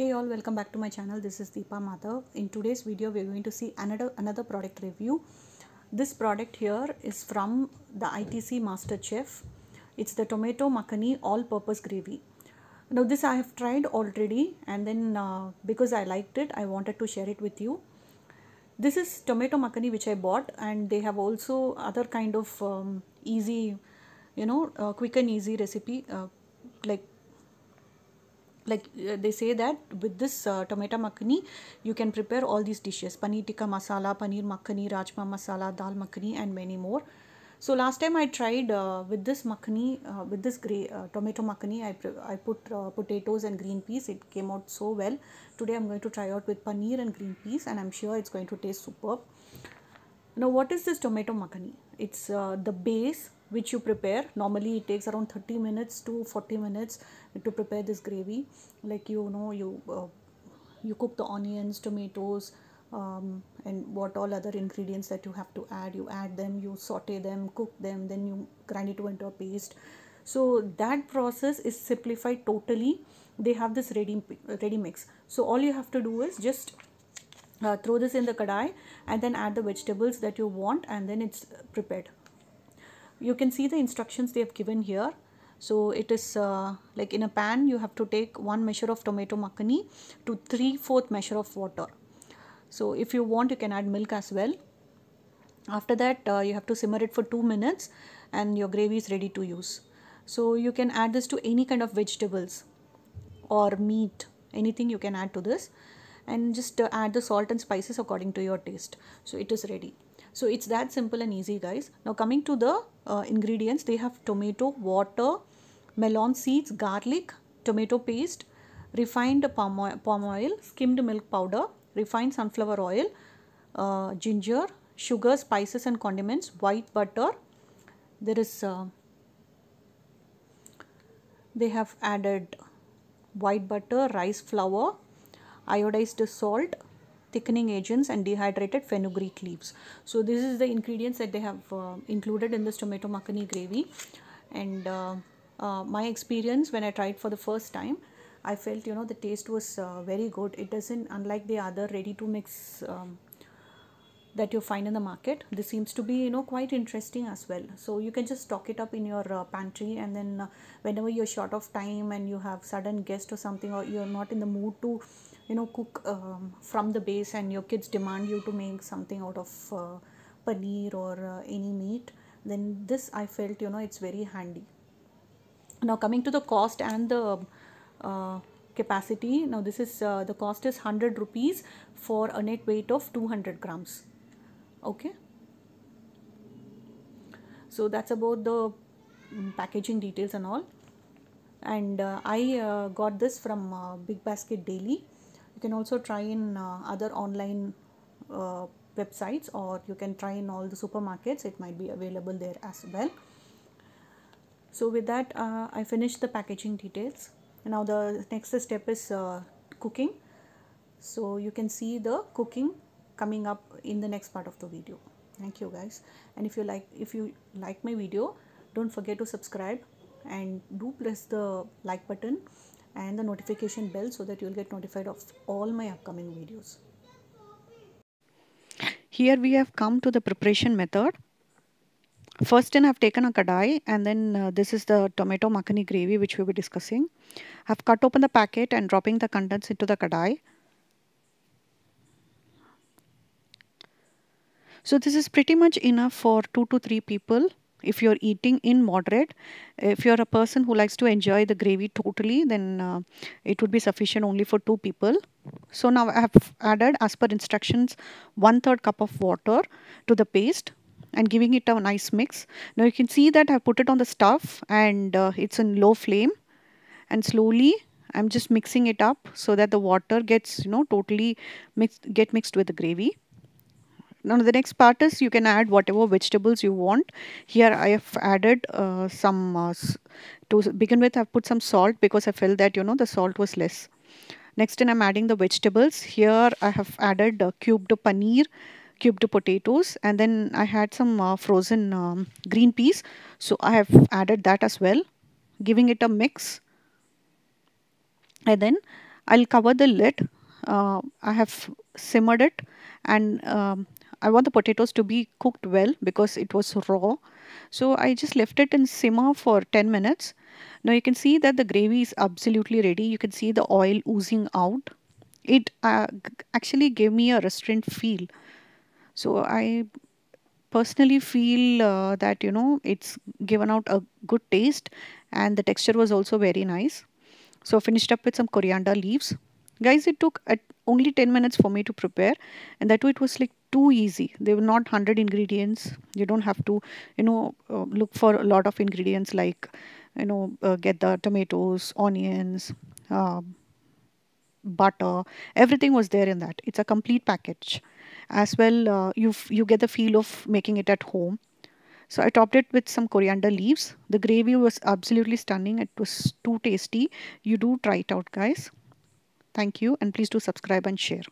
Hey all, welcome back to my channel. This is Deepa Madhav. In today's video, we are going to see another another product review. This product here is from the ITC Master Chef. It's the tomato makhani all-purpose gravy. Now this I have tried already and then uh, because I liked it, I wanted to share it with you. This is tomato makhani which I bought and they have also other kind of um, easy, you know, uh, quick and easy recipe uh, like like uh, they say that with this uh, tomato makhani you can prepare all these dishes paneer tikka masala paneer makhani rajma masala dal makhani and many more so last time i tried uh, with this makhani uh, with this gray uh, tomato makhani i i put uh, potatoes and green peas it came out so well today i'm going to try out with paneer and green peas and i'm sure it's going to taste superb now what is this tomato makhani? It's uh, the base which you prepare. Normally it takes around 30 minutes to 40 minutes to prepare this gravy. Like you know you uh, you cook the onions, tomatoes um, and what all other ingredients that you have to add. You add them, you saute them, cook them, then you grind it into a paste. So that process is simplified totally. They have this ready, ready mix. So all you have to do is just uh, throw this in the kadai and then add the vegetables that you want and then it's prepared you can see the instructions they have given here so it is uh, like in a pan you have to take one measure of tomato makani to three fourth measure of water so if you want you can add milk as well after that uh, you have to simmer it for two minutes and your gravy is ready to use so you can add this to any kind of vegetables or meat anything you can add to this and just add the salt and spices according to your taste. So it is ready. So it's that simple and easy guys. Now coming to the uh, ingredients, they have tomato, water, melon seeds, garlic, tomato paste, refined palm oil, palm oil skimmed milk powder, refined sunflower oil, uh, ginger, sugar, spices and condiments, white butter. There is, uh, they have added white butter, rice flour, iodized salt, thickening agents and dehydrated fenugreek leaves. So this is the ingredients that they have uh, included in this tomato macaroni gravy and uh, uh, my experience when I tried for the first time I felt you know the taste was uh, very good. It doesn't unlike the other ready to mix um, that you find in the market this seems to be you know quite interesting as well so you can just stock it up in your uh, pantry and then uh, whenever you're short of time and you have sudden guest or something or you're not in the mood to you know cook um, from the base and your kids demand you to make something out of uh, paneer or uh, any meat then this i felt you know it's very handy now coming to the cost and the uh, capacity now this is uh, the cost is 100 rupees for a net weight of 200 grams okay so that's about the mm, packaging details and all and uh, i uh, got this from uh, big basket daily you can also try in uh, other online uh, websites or you can try in all the supermarkets it might be available there as well so with that uh, i finished the packaging details now the next step is uh, cooking so you can see the cooking coming up in the next part of the video thank you guys and if you like if you like my video don't forget to subscribe and do press the like button and the notification bell so that you will get notified of all my upcoming videos. Here we have come to the preparation method. First in I have taken a kadai and then uh, this is the tomato makhani gravy which we will be discussing. I have cut open the packet and dropping the contents into the kadai. So this is pretty much enough for 2 to 3 people if you're eating in moderate if you're a person who likes to enjoy the gravy totally then uh, it would be sufficient only for two people so now i have added as per instructions one third cup of water to the paste and giving it a nice mix now you can see that i put it on the stuff and uh, it's in low flame and slowly i'm just mixing it up so that the water gets you know totally mixed get mixed with the gravy now the next part is you can add whatever vegetables you want. Here I have added uh, some, uh, to begin with I've put some salt because I felt that you know the salt was less. Next in I'm adding the vegetables. Here I have added uh, cubed paneer, cubed potatoes and then I had some uh, frozen um, green peas. So I have added that as well, giving it a mix. And then I'll cover the lid. Uh, I have simmered it and um, I want the potatoes to be cooked well because it was raw. So I just left it in simmer for 10 minutes. Now you can see that the gravy is absolutely ready. You can see the oil oozing out. It uh, actually gave me a restaurant feel. So I personally feel uh, that, you know, it's given out a good taste and the texture was also very nice. So finished up with some coriander leaves. Guys, it took only 10 minutes for me to prepare and that way it was like too easy. They were not 100 ingredients. You don't have to, you know, uh, look for a lot of ingredients like, you know, uh, get the tomatoes, onions, uh, butter. Everything was there in that. It's a complete package. As well, uh, you you get the feel of making it at home. So I topped it with some coriander leaves. The gravy was absolutely stunning. It was too tasty. You do try it out, guys. Thank you and please do subscribe and share.